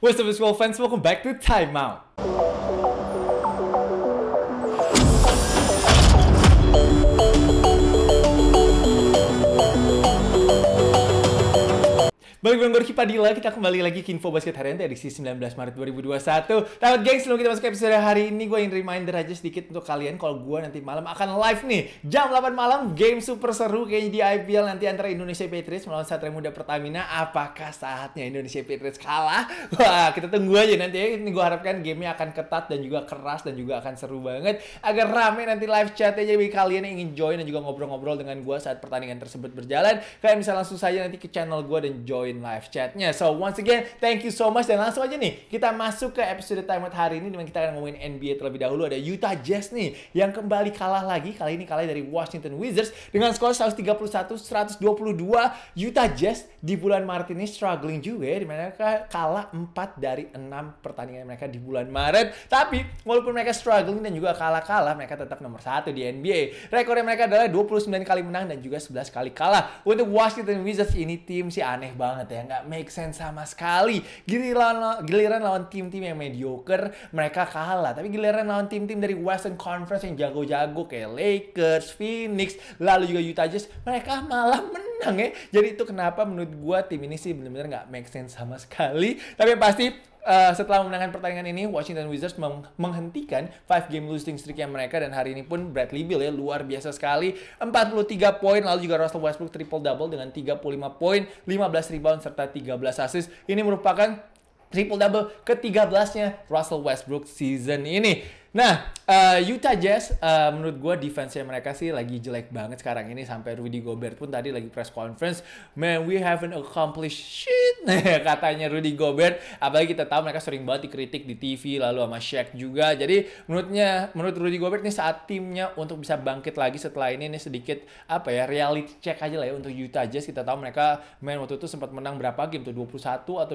What's up, it's Wolf fans, welcome back to Timeout. Balik dengan Gorky Padilla, kita kembali lagi ke Info Basket Harian edisi 19 Maret 2021. Tahun geng sebelum kita masuk ke episode hari ini, gue ingin reminder aja sedikit untuk kalian kalau gue nanti malam akan live nih. Jam 8 malam, game super seru kayaknya di IPL nanti antara Indonesia Patriots melawan Satria Muda Pertamina. Apakah saatnya Indonesia Patriots kalah? Wah, kita tunggu aja nanti ya. Ini gue harapkan gamenya akan ketat dan juga keras dan juga akan seru banget. Agar rame nanti live chatnya, jadi kalian yang ingin join dan juga ngobrol-ngobrol dengan gue saat pertandingan tersebut berjalan, kalian bisa langsung saja nanti ke channel gue dan join join live chatnya. So once again, thank you so much dan langsung aja nih kita masuk ke episode Time Out hari ini dimana kita akan ngomongin NBA terlebih dahulu. Ada Utah Jazz nih yang kembali kalah lagi kali ini kalah dari Washington Wizards dengan skor 131-122. Utah Jazz di bulan Maret ini struggling juga ya dimana mereka kalah 4 dari 6 pertandingan mereka di bulan Maret. Tapi walaupun mereka struggling dan juga kalah-kalah mereka tetap nomor satu di NBA. Rekornya mereka adalah 29 kali menang dan juga 11 kali kalah. Untuk Washington Wizards ini tim sih aneh banget banget ya, nggak make sense sama sekali. Giliran, giliran lawan tim-tim yang mediocre, mereka kalah. Tapi giliran lawan tim-tim dari Western Conference yang jago-jago kayak Lakers, Phoenix, lalu juga Utah Jazz, mereka malah menang menang ya. Jadi itu kenapa menurut gue tim ini sih benar-benar nggak make sense sama sekali. Tapi yang pasti uh, setelah memenangkan pertandingan ini, Washington Wizards menghentikan 5 game losing streak yang mereka dan hari ini pun Bradley Beal ya luar biasa sekali. 43 poin lalu juga Russell Westbrook triple double dengan 35 poin, 15 rebound serta 13 assist. Ini merupakan triple double ke-13-nya Russell Westbrook season ini. Nah, uh, Utah Jazz uh, menurut gue defense-nya mereka sih lagi jelek banget sekarang ini sampai Rudy Gobert pun tadi lagi press conference, man we haven't accomplished shit nah, katanya Rudy Gobert. Apalagi kita tahu mereka sering banget dikritik di TV lalu sama Shaq juga. Jadi menurutnya menurut Rudy Gobert ini saat timnya untuk bisa bangkit lagi setelah ini ini sedikit apa ya reality check aja lah ya untuk Utah Jazz. Kita tahu mereka main waktu itu sempat menang berapa game tuh 21 atau uh,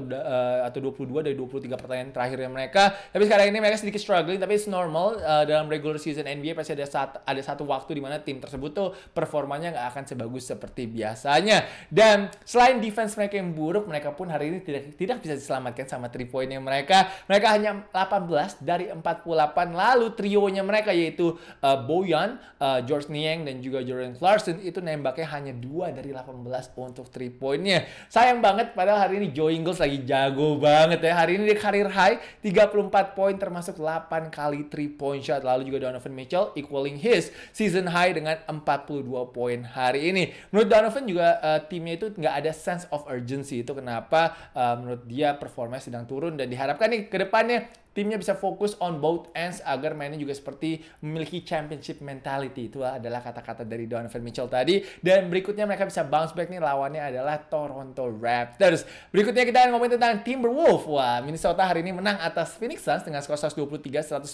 atau 22 dari 23 pertandingan terakhirnya mereka. Tapi sekarang ini mereka sedikit struggling tapi Snor normal uh, dalam regular season NBA pasti ada saat ada satu waktu di mana tim tersebut tuh performanya nggak akan sebagus seperti biasanya. Dan selain defense mereka yang buruk, mereka pun hari ini tidak tidak bisa diselamatkan sama three pointnya mereka. Mereka hanya 18 dari 48 lalu trionya mereka yaitu uh, eh, Boyan, uh, eh, George Niang dan juga Jordan Clarkson itu nembaknya hanya 2 dari 18 untuk three pointnya. Sayang banget padahal hari ini Joe Ingles lagi jago banget ya. Hari ini di karir high 34 poin termasuk 8 kali 3 point shot. Lalu juga Donovan Mitchell equaling his season high dengan 42 poin hari ini. Menurut Donovan juga uh, timnya itu nggak ada sense of urgency. Itu kenapa uh, menurut dia performanya sedang turun dan diharapkan nih ke depannya Timnya bisa fokus on both ends agar mainnya juga seperti memiliki championship mentality. Itu adalah kata-kata dari Donovan Mitchell tadi. Dan berikutnya mereka bisa bounce back nih lawannya adalah Toronto Raptors. Berikutnya kita akan ngomongin tentang Timberwolves. Wah, Minnesota hari ini menang atas Phoenix Suns dengan skor 123-119.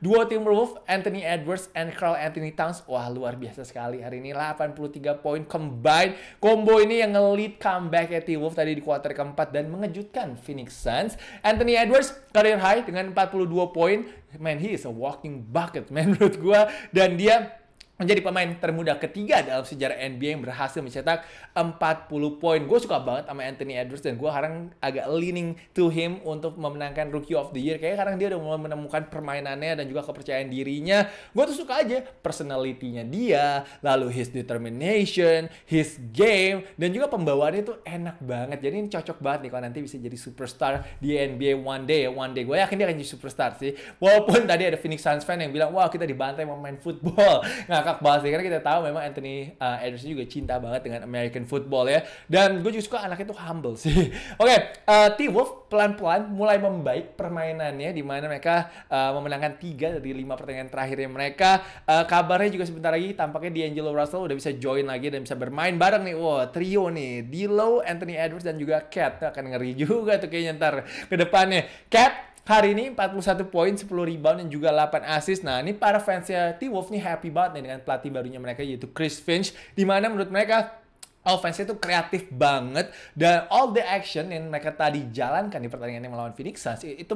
Dua Timberwolves, Anthony Edwards and Carl Anthony Towns. Wah, luar biasa sekali hari ini. 83 poin combined. Combo ini yang ngelit lead comeback ya Timberwolves tadi di kuarter keempat dan mengejutkan Phoenix Suns. Anthony Edwards, career high high dengan 42 poin, man he is a walking bucket man menurut gue dan dia menjadi pemain termuda ketiga dalam sejarah NBA yang berhasil mencetak 40 poin. Gue suka banget sama Anthony Edwards dan gue sekarang agak leaning to him untuk memenangkan Rookie of the Year. Kayaknya sekarang dia udah mulai menemukan permainannya dan juga kepercayaan dirinya. Gue tuh suka aja personality-nya dia, lalu his determination, his game, dan juga pembawaannya tuh enak banget. Jadi ini cocok banget nih kalau nanti bisa jadi superstar di NBA one day ya, one day. Gue yakin dia akan jadi superstar sih. Walaupun tadi ada Phoenix Suns fan yang bilang, wah kita dibantai pemain football. Nah, ngakak banget sih karena kita tahu memang Anthony uh, Edwards juga cinta banget dengan American football ya. Dan gue juga suka anaknya tuh humble sih. Oke, okay, uh, eh, T-Wolf pelan-pelan mulai membaik permainannya di mana mereka uh, memenangkan 3 dari 5 pertandingan terakhirnya mereka. Uh, kabarnya juga sebentar lagi tampaknya D'Angelo Russell udah bisa join lagi dan bisa bermain bareng nih. Wow, trio nih. D'Lo, Anthony Edwards dan juga Cat. Nah, akan ngeri juga tuh kayaknya ntar ke depannya. Cat Hari ini 41 poin, 10 rebound, dan juga 8 assist. Nah, ini para fansnya T-Wolf nih happy banget nih dengan pelatih barunya mereka yaitu Chris Finch. Dimana menurut mereka offense itu kreatif banget dan all the action yang mereka tadi jalankan di pertandingan yang melawan Phoenix Suns itu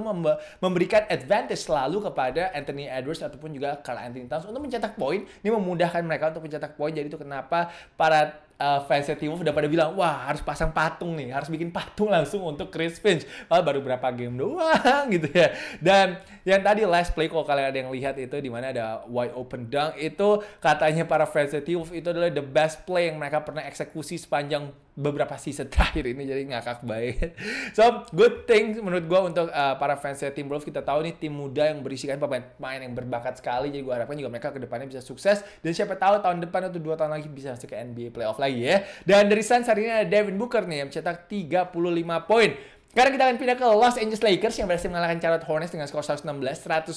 memberikan advantage selalu kepada Anthony Edwards ataupun juga Carl Anthony Towns untuk mencetak poin ini memudahkan mereka untuk mencetak poin jadi itu kenapa para uh, eh, fansnya Timo udah pada bilang, wah harus pasang patung nih, harus bikin patung langsung untuk Chris Finch. Oh, baru berapa game doang gitu ya. Dan yang tadi last play kalau kalian ada yang lihat itu di mana ada wide open dunk itu katanya para fans Timo itu adalah the best play yang mereka pernah eksekusi sepanjang beberapa season terakhir ini jadi ngakak baik. So, good thing menurut gue untuk uh, para fansnya tim Wolves kita tahu nih tim muda yang berisikan pemain-pemain yang berbakat sekali. Jadi gue harapkan juga mereka kedepannya bisa sukses dan siapa tahu tahun depan atau dua tahun lagi bisa masuk ke NBA playoff lagi ya. Dan dari Suns hari ini ada Devin Booker nih yang mencetak 35 poin. Sekarang kita akan pindah ke Los Angeles Lakers yang berhasil mengalahkan Charlotte Hornets dengan skor 116-105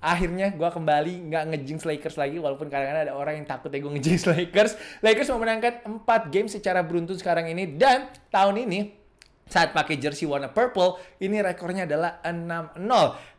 akhirnya gue kembali nggak ngejinx Lakers lagi walaupun kadang-kadang ada orang yang takut ya gue ngejinx Lakers Lakers memenangkan 4 game secara beruntun sekarang ini dan tahun ini saat pakai jersey warna purple, ini rekornya adalah 6-0.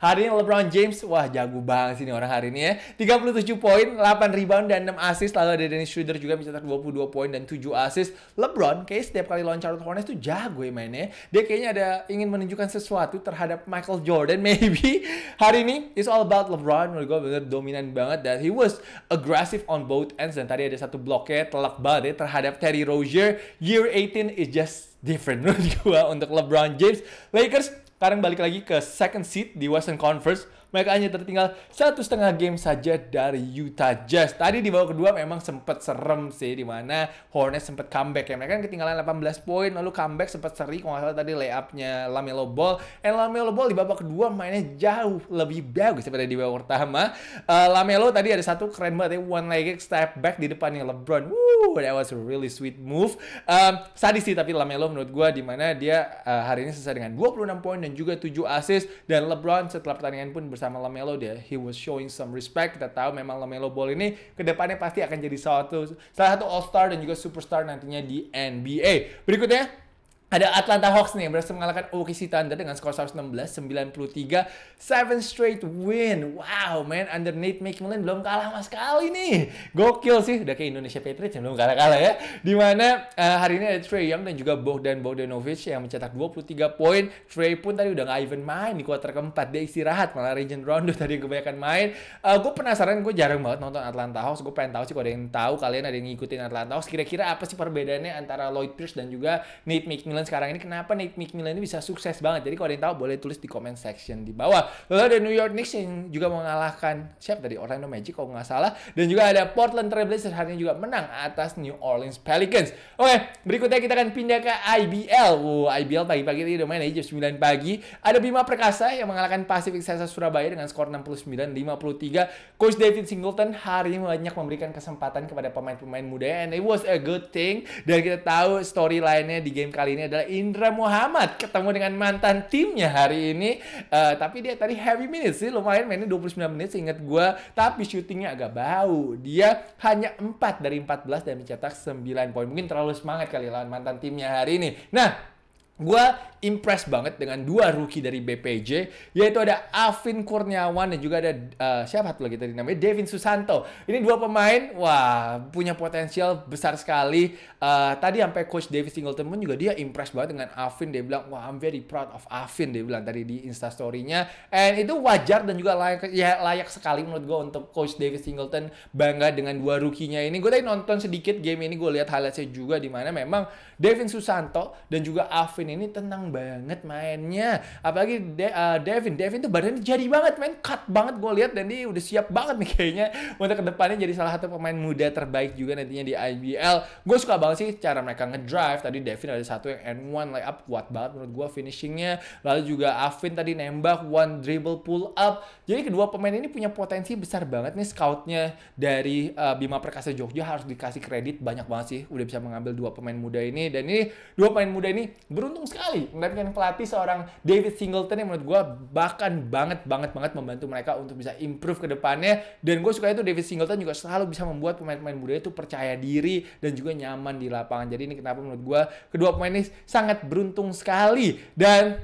Hari ini LeBron James, wah jago banget sih ini orang hari ini ya. 37 poin, 8 rebound, dan 6 assist. Lalu ada Dennis Schroeder juga mencetak 22 poin dan 7 assist. LeBron kayaknya setiap kali lawan Charlotte Hornets tuh jago ya mainnya. Dia kayaknya ada ingin menunjukkan sesuatu terhadap Michael Jordan maybe. Hari ini, it's all about LeBron. Menurut gue bener dominan banget dan he was aggressive on both ends. Dan tadi ada satu bloknya telak banget ya terhadap Terry Rozier. Year 18 is just different menurut gue untuk LeBron James. Lakers sekarang balik lagi ke second seat di Western Conference mereka hanya tertinggal satu setengah game saja dari Utah Jazz. Tadi di babak kedua memang sempat serem sih, di mana Hornets sempat comeback ya. Mereka kan ketinggalan 18 poin, lalu comeback sempat seri, kalau salah tadi layupnya Lamelo Ball. And Lamelo Ball di babak kedua mainnya jauh lebih bagus daripada di babak pertama. Uh, Lamelo tadi ada satu keren banget ya, one leg step back di depannya LeBron. Woo, that was a really sweet move. Um, sadis sih tapi Lamelo menurut gue, di mana dia uh, hari ini selesai dengan 26 poin dan juga 7 assist. Dan LeBron setelah pertandingan pun bersama Lamelo dia he was showing some respect kita tahu memang Lamelo Ball ini kedepannya pasti akan jadi salah satu salah satu All Star dan juga superstar nantinya di NBA berikutnya ada Atlanta Hawks nih yang berhasil mengalahkan OKC Thunder dengan skor 116-93 seven straight win wow man under Nate McMillan belum kalah sama sekali nih gokil sih udah kayak Indonesia Patriots yang belum kalah-kalah ya dimana uh, eh, hari ini ada Trey Young dan juga Bogdan Bogdanovic yang mencetak 23 poin Trey pun tadi udah gak even main di kuarter keempat dia istirahat malah Regent Rondo tadi yang kebanyakan main uh, eh, gue penasaran gue jarang banget nonton Atlanta Hawks gue pengen tahu sih kalau ada yang tahu kalian ada yang ngikutin Atlanta Hawks kira-kira apa sih perbedaannya antara Lloyd Pierce dan juga Nate McMillan Milan sekarang ini kenapa Nate McMillan ini bisa sukses banget. Jadi kalau ada yang tahu boleh tulis di comment section di bawah. Lalu ada New York Knicks yang juga mengalahkan siapa dari Orlando Magic kalau nggak salah dan juga ada Portland Trailblazers hari ini juga menang atas New Orleans Pelicans. Oke, berikutnya kita akan pindah ke IBL. Wow, IBL pagi-pagi itu udah main aja jam 9 pagi. Ada Bima Perkasa yang mengalahkan Pacific Sesa Surabaya dengan skor 69-53. Coach David Singleton hari ini banyak memberikan kesempatan kepada pemain-pemain muda and it was a good thing. Dan kita tahu storyline-nya di game kali ini adalah Indra Muhammad ketemu dengan mantan timnya hari ini. Uh, tapi dia tadi heavy minutes sih, lumayan mainnya 29 menit seingat gue. Tapi syutingnya agak bau. Dia hanya 4 dari 14 dan mencetak 9 poin. Mungkin terlalu semangat kali ya lawan mantan timnya hari ini. Nah, Gue impress banget dengan dua rookie dari BPJ, yaitu ada Afin Kurniawan dan juga ada uh, siapa tuh lagi tadi namanya Devin Susanto. Ini dua pemain, wah punya potensial besar sekali. Uh, tadi sampai coach David Singleton pun juga dia impress banget dengan Afin Dia bilang, wah I'm very proud of Afin Dia bilang tadi di instastorynya. And itu wajar dan juga layak, ya, layak sekali menurut gue untuk coach David Singleton bangga dengan dua rookie-nya ini. Gue tadi nonton sedikit game ini, gue lihat highlight-nya juga dimana memang Devin Susanto dan juga Afin Devin ini tenang banget mainnya. Apalagi De uh, Devin, Devin tuh badannya jadi banget, main cut banget gue lihat dan dia udah siap banget nih kayaknya untuk kedepannya jadi salah satu pemain muda terbaik juga nantinya di IBL. Gue suka banget sih cara mereka ngedrive. Tadi Devin ada satu yang n one lay up kuat banget menurut gue finishingnya. Lalu juga Afin tadi nembak one dribble pull up. Jadi kedua pemain ini punya potensi besar banget nih scoutnya dari uh, Bima Perkasa Jogja harus dikasih kredit banyak banget sih udah bisa mengambil dua pemain muda ini dan ini dua pemain muda ini beruntung beruntung sekali mendapatkan pelatih seorang David Singleton yang menurut gue bahkan banget banget banget membantu mereka untuk bisa improve ke depannya dan gue suka itu David Singleton juga selalu bisa membuat pemain-pemain muda itu percaya diri dan juga nyaman di lapangan jadi ini kenapa menurut gue kedua pemain ini sangat beruntung sekali dan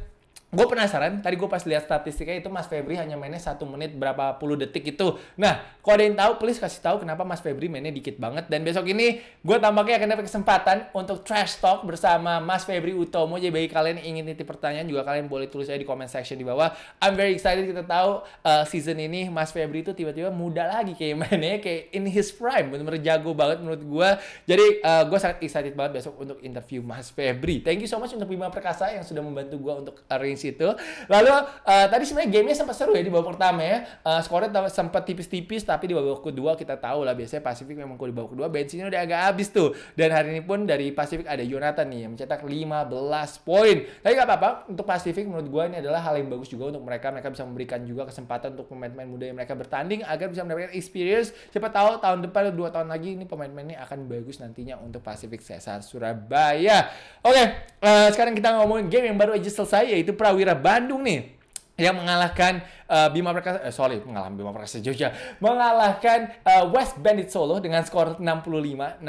gue penasaran tadi gue pas lihat statistiknya itu Mas Febri hanya mainnya satu menit berapa puluh detik itu nah kalau ada yang tahu please kasih tahu kenapa Mas Febri mainnya dikit banget dan besok ini gue tampaknya akan dapat kesempatan untuk trash talk bersama Mas Febri Utomo jadi bagi kalian ingin nitip pertanyaan juga kalian boleh tulis aja di comment section di bawah I'm very excited kita tahu uh, season ini Mas Febri itu tiba-tiba muda lagi kayak mainnya kayak in his prime bener-bener jago banget menurut gue jadi uh, eh, gue sangat excited banget besok untuk interview Mas Febri thank you so much untuk Bima Perkasa yang sudah membantu gue untuk arrange di situ. Lalu uh, tadi sebenarnya gamenya sempat seru ya di babak pertama ya. Uh, skornya sempat tipis-tipis tapi di babak kedua kita tahu lah biasanya Pasifik memang kalau di babak kedua bensinnya udah agak habis tuh. Dan hari ini pun dari Pasifik ada Jonathan nih yang mencetak 15 poin. Tapi gak apa-apa untuk Pasifik menurut gue ini adalah hal yang bagus juga untuk mereka. Mereka bisa memberikan juga kesempatan untuk pemain-pemain muda yang mereka bertanding agar bisa mendapatkan experience. Siapa tahu tahun depan atau dua tahun lagi ini pemain-pemain ini akan bagus nantinya untuk Pasifik Cesar Surabaya. Oke, okay, uh, eh, sekarang kita ngomongin game yang baru aja selesai yaitu Prawira Bandung nih yang mengalahkan uh, Bima Perkasa eh, sorry mengalahkan Bima Perkasa Jogja mengalahkan uh, West Bandit Solo dengan skor 65 62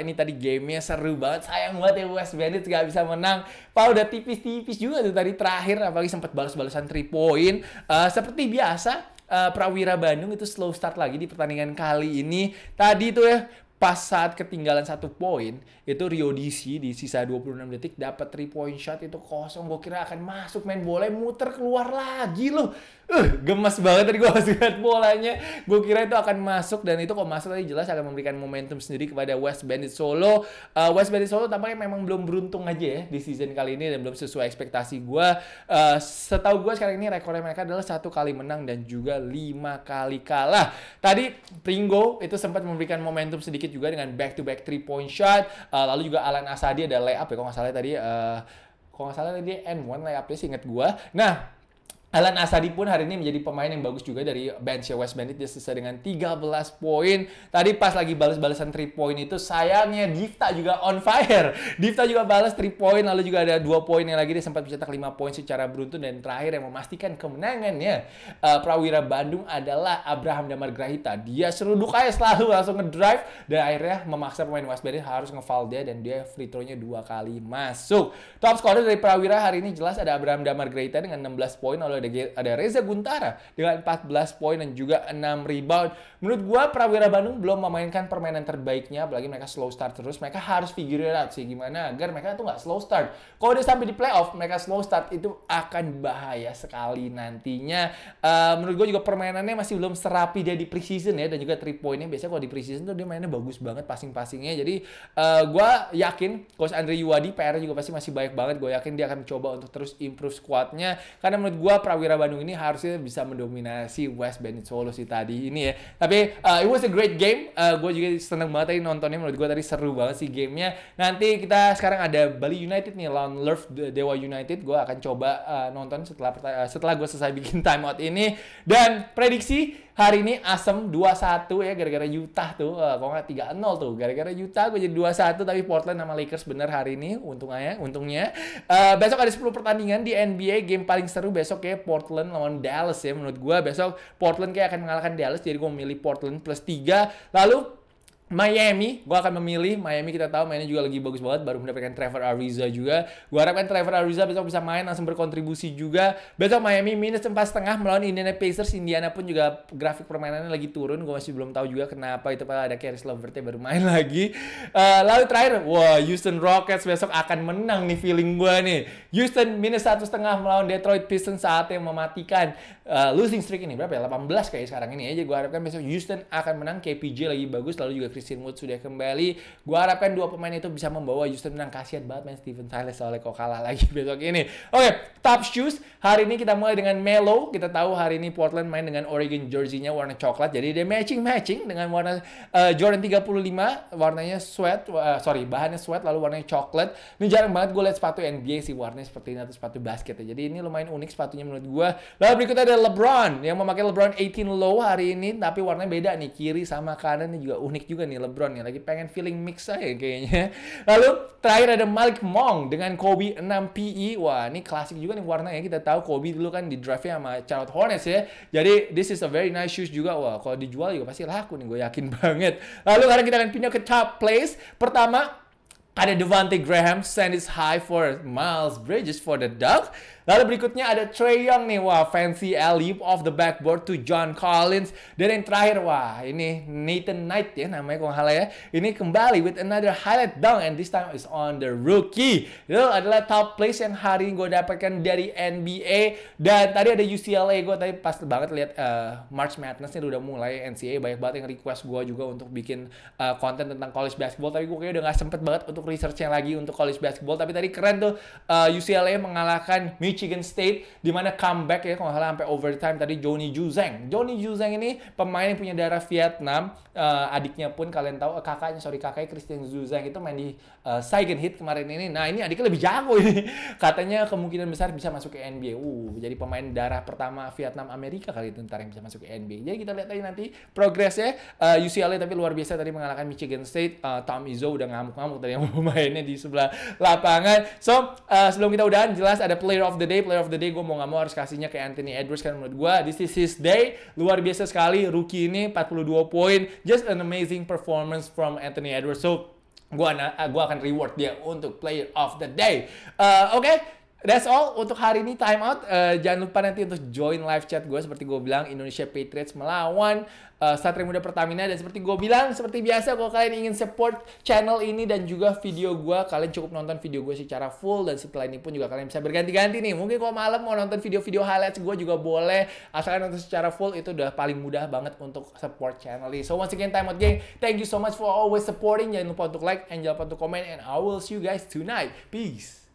ini tadi gamenya seru banget sayang banget ya West Bandit nggak bisa menang Pak udah tipis-tipis juga tuh tadi terakhir apalagi sempat balas-balasan 3 point uh, seperti biasa uh, Prawira Bandung itu slow start lagi di pertandingan kali ini. Tadi tuh ya pas saat ketinggalan satu poin itu Rio DC di sisa 26 detik dapat 3 point shot itu kosong gue kira akan masuk main boleh muter keluar lagi loh uh, gemes banget tadi gue lihat bolanya. Gue kira itu akan masuk dan itu kok masuk tadi jelas akan memberikan momentum sendiri kepada West Bandit Solo. Uh, West Bandit Solo tampaknya memang belum beruntung aja ya di season kali ini dan belum sesuai ekspektasi gue. Uh, setahu gue sekarang ini rekornya mereka adalah satu kali menang dan juga lima kali kalah. Tadi Pringo itu sempat memberikan momentum sedikit juga dengan back to back three point shot. Uh, lalu juga Alan Asadi ada layup ya kalau nggak salah tadi. Uh, kalau nggak salah tadi N1 layupnya sih inget gue. Nah, Alan Asadi pun hari ini menjadi pemain yang bagus juga dari bench ya. West Bandit dia selesai dengan 13 poin. Tadi pas lagi balas-balasan 3 poin itu sayangnya Difta juga on fire. Difta juga balas 3 poin, lalu juga ada 2 poin yang lagi dia sempat mencetak 5 poin secara beruntun dan terakhir yang memastikan kemenangannya uh, Prawira Bandung adalah Abraham Damar Grahita. Dia seruduk aja selalu langsung ngedrive dan akhirnya memaksa pemain West Bandit harus nge dia dan dia free throw-nya 2 kali masuk. Top scorer dari Prawira hari ini jelas ada Abraham Damar Grahita dengan 16 poin Lalu ada Reza Guntara dengan 14 poin dan juga 6 rebound menurut gue Prawira Bandung belum memainkan permainan terbaiknya, apalagi mereka slow start terus. Mereka harus figure it out sih gimana agar mereka tuh nggak slow start. Kalau udah sampai di playoff, mereka slow start itu akan bahaya sekali nantinya. Uh, menurut gue juga permainannya masih belum serapi dia di preseason ya dan juga three pointnya biasanya kalau di preseason tuh dia mainnya bagus banget passing-passingnya. Jadi uh, eh, gue yakin coach Andre Yuwadi PR juga pasti masih banyak banget. Gue yakin dia akan coba untuk terus improve squadnya karena menurut gue Prawira Bandung ini harusnya bisa mendominasi West Bandit Solo sih tadi ini ya. Tapi uh, it was a great game. Uh, gue juga seneng banget tadi nontonnya. Menurut gue tadi seru banget sih gamenya. Nanti kita sekarang ada Bali United nih lawan Love Dewa United. Gue akan coba uh, nonton setelah uh, setelah gue selesai bikin timeout ini. Dan prediksi Hari ini asem 2-1 ya gara-gara Utah tuh. Uh, nggak 3-0 tuh. Gara-gara Utah gue jadi 2-1 tapi Portland sama Lakers bener hari ini untung untungnya. untungnya. Uh, eh, besok ada 10 pertandingan di NBA. Game paling seru besok ya Portland lawan Dallas ya menurut gue. Besok Portland kayak akan mengalahkan Dallas jadi gue memilih Portland plus 3. Lalu Miami, gue akan memilih Miami kita tahu mainnya juga lagi bagus banget baru mendapatkan Trevor Ariza juga. Gue harapkan Trevor Ariza besok bisa main langsung berkontribusi juga. Besok Miami minus empat setengah melawan Indiana Pacers. Indiana pun juga grafik permainannya lagi turun. Gue masih belum tahu juga kenapa itu padahal ada Caris Levert baru main lagi. Uh, lalu terakhir, wah Houston Rockets besok akan menang nih feeling gue nih. Houston minus satu setengah melawan Detroit Pistons saat yang mematikan uh, losing streak ini berapa ya? 18 kayak sekarang ini aja. Gue harapkan besok Houston akan menang. KPJ lagi bagus lalu juga Christian Wood sudah kembali. Gua harapkan dua pemain itu bisa membawa Houston menang. kasian banget main Steven Silas soalnya kok kalah lagi besok ini. Oke, okay, top shoes. Hari ini kita mulai dengan Melo. Kita tahu hari ini Portland main dengan Oregon jersey-nya warna coklat. Jadi dia matching-matching dengan warna uh, Jordan 35. Warnanya sweat, uh, sorry, bahannya sweat lalu warnanya coklat. Ini jarang banget gue lihat sepatu NBA sih warnanya seperti ini atau sepatu basket ya. Jadi ini lumayan unik sepatunya menurut gue. Lalu berikutnya ada LeBron yang memakai LeBron 18 Low hari ini tapi warnanya beda nih kiri sama kanan ini juga unik juga nih LeBron nih lagi pengen feeling mix aja kayaknya. Lalu terakhir ada Malik Monk dengan Kobe 6 PE. Wah, ini klasik juga nih warnanya. Kita tahu Kobe dulu kan di draft sama Charlotte Hornets ya. Jadi this is a very nice shoes juga. Wah, kalau dijual juga pasti laku nih, gue yakin banget. Lalu sekarang kita akan pindah ke top place. Pertama, ada Devante Graham send his high for Miles Bridges for the Duck. Lalu berikutnya ada Trey Young nih. Wah, fancy alley of the backboard to John Collins. Dan yang terakhir, wah ini Nathan Knight ya namanya kalau salah ya. Ini kembali with another highlight dunk and this time is on the rookie. Itu adalah top place yang hari ini gue dapatkan dari NBA. Dan tadi ada UCLA gue tadi pas banget lihat uh, March nih udah mulai NCAA banyak banget yang request gue juga untuk bikin uh, konten tentang college basketball. Tapi gue kayaknya udah nggak sempet banget untuk researchnya lagi untuk college basketball. Tapi tadi keren tuh uh, eh, UCLA mengalahkan Michigan Michigan State di mana comeback ya kalau salah sampai overtime tadi Johnny Juzang. Johnny Juzang ini pemain yang punya darah Vietnam. Uh, adiknya pun kalian tahu uh, kakaknya sorry kakaknya Christian Juzang itu main di uh, Saigon Heat kemarin ini. Nah, ini adiknya lebih jago ini. Katanya kemungkinan besar bisa masuk ke NBA. Uh, jadi pemain darah pertama Vietnam Amerika kali itu ntar yang bisa masuk ke NBA. Jadi kita lihat aja nanti progresnya uh, UCLA tapi luar biasa tadi mengalahkan Michigan State. Uh, Tom Izzo udah ngamuk-ngamuk tadi yang pemainnya di sebelah lapangan. So, uh, sebelum kita udahan jelas ada player of the day, player of the day, gue mau gak mau harus kasihnya ke Anthony Edwards kan menurut gue this is his day. Luar biasa sekali rookie ini 42 poin, just an amazing performance from Anthony Edwards. So gue akan reward dia untuk player of the day. Uh, Oke, okay? That's all untuk hari ini time out. Uh, jangan lupa nanti untuk join live chat gue seperti gue bilang Indonesia Patriots melawan uh, eh, Satria Muda Pertamina dan seperti gue bilang seperti biasa kalau kalian ingin support channel ini dan juga video gue kalian cukup nonton video gue secara full dan setelah ini pun juga kalian bisa berganti-ganti nih. Mungkin kalau malam mau nonton video-video highlights gue juga boleh asalkan nonton secara full itu udah paling mudah banget untuk support channel ini. So once again time out gang. Thank you so much for always supporting. Jangan lupa untuk like and jangan lupa untuk comment and I will see you guys tonight. Peace.